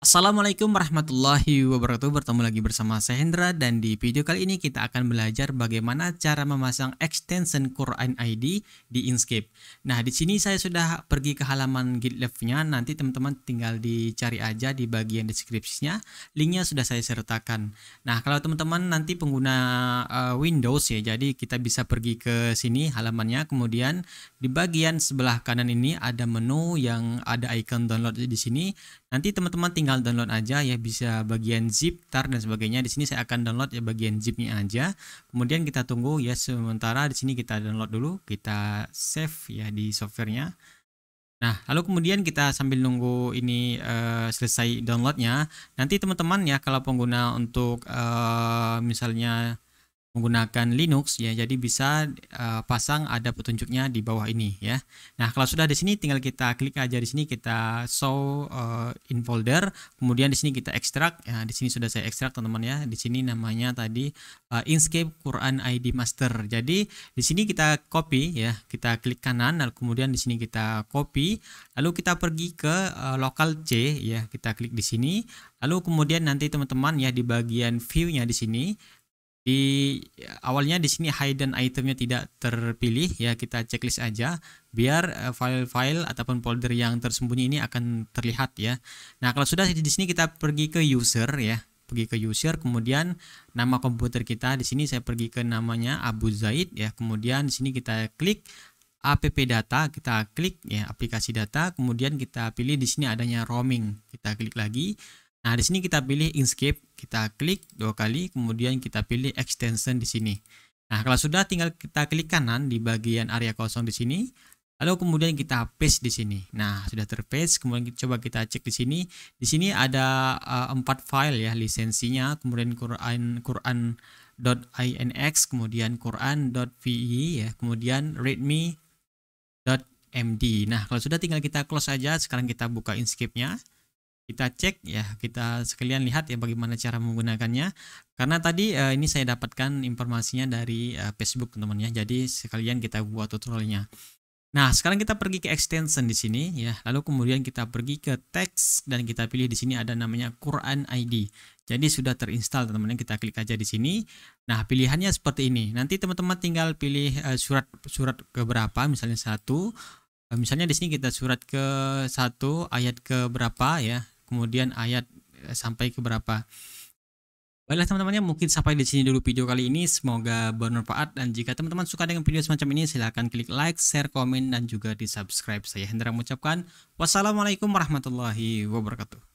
Assalamualaikum warahmatullahi wabarakatuh Bertemu lagi bersama saya Hendra Dan di video kali ini kita akan belajar bagaimana cara memasang extension Quran ID di Inkscape Nah di sini saya sudah pergi ke halaman GitLab-nya Nanti teman-teman tinggal dicari aja di bagian deskripsinya Linknya sudah saya sertakan Nah kalau teman-teman nanti pengguna uh, Windows ya Jadi kita bisa pergi ke sini halamannya Kemudian di bagian sebelah kanan ini ada menu yang ada icon download di sini Nanti teman-teman tinggal download aja ya bisa bagian zip, tar dan sebagainya. Di sini saya akan download ya bagian zipnya aja. Kemudian kita tunggu ya sementara di sini kita download dulu, kita save ya di softwarenya. Nah, lalu kemudian kita sambil nunggu ini uh, selesai downloadnya, nanti teman-teman ya kalau pengguna untuk uh, misalnya menggunakan Linux ya jadi bisa uh, pasang ada petunjuknya di bawah ini ya nah kalau sudah di sini tinggal kita klik aja di sini kita show uh, in folder kemudian di sini kita ekstrak ya di sini sudah saya ekstrak teman-teman ya di sini namanya tadi uh, Inkscape Quran ID Master jadi di sini kita copy ya kita klik kanan lalu kemudian di sini kita copy lalu kita pergi ke uh, lokal C ya kita klik di sini lalu kemudian nanti teman-teman ya di bagian view-nya di sini di awalnya di sini hidden itemnya tidak terpilih ya kita checklist aja biar eh, file-file ataupun folder yang tersembunyi ini akan terlihat ya. Nah kalau sudah di sini kita pergi ke user ya pergi ke user kemudian nama komputer kita di sini saya pergi ke namanya Abu Zaid ya kemudian di sini kita klik app data kita klik ya aplikasi data kemudian kita pilih di sini adanya roaming kita klik lagi Nah, di sini kita pilih Inkscape, kita klik dua kali, kemudian kita pilih extension di sini. Nah, kalau sudah tinggal kita klik kanan di bagian area kosong di sini, lalu kemudian kita paste di sini. Nah, sudah terpaste, kemudian kita, coba kita cek di sini. Di sini ada eh, empat uh, file ya lisensinya, kemudian Quran Quran .inx, kemudian quran.ve ya, kemudian readme md Nah, kalau sudah tinggal kita close aja, sekarang kita buka Inkscape-nya kita cek ya kita sekalian lihat ya bagaimana cara menggunakannya karena tadi uh, ini saya dapatkan informasinya dari uh, Facebook teman teman ya jadi sekalian kita buat tutorialnya nah sekarang kita pergi ke extension di sini ya lalu kemudian kita pergi ke teks dan kita pilih di sini ada namanya Quran ID jadi sudah terinstall teman-teman kita klik aja di sini nah pilihannya seperti ini nanti teman-teman tinggal pilih uh, surat surat keberapa misalnya satu Misalnya di sini kita surat ke satu ayat ke berapa ya kemudian ayat eh, sampai ke berapa. Baiklah teman-teman mungkin sampai di sini dulu video kali ini semoga bermanfaat dan jika teman-teman suka dengan video semacam ini silahkan klik like, share, komen dan juga di subscribe. Saya Hendra mengucapkan wassalamualaikum warahmatullahi wabarakatuh.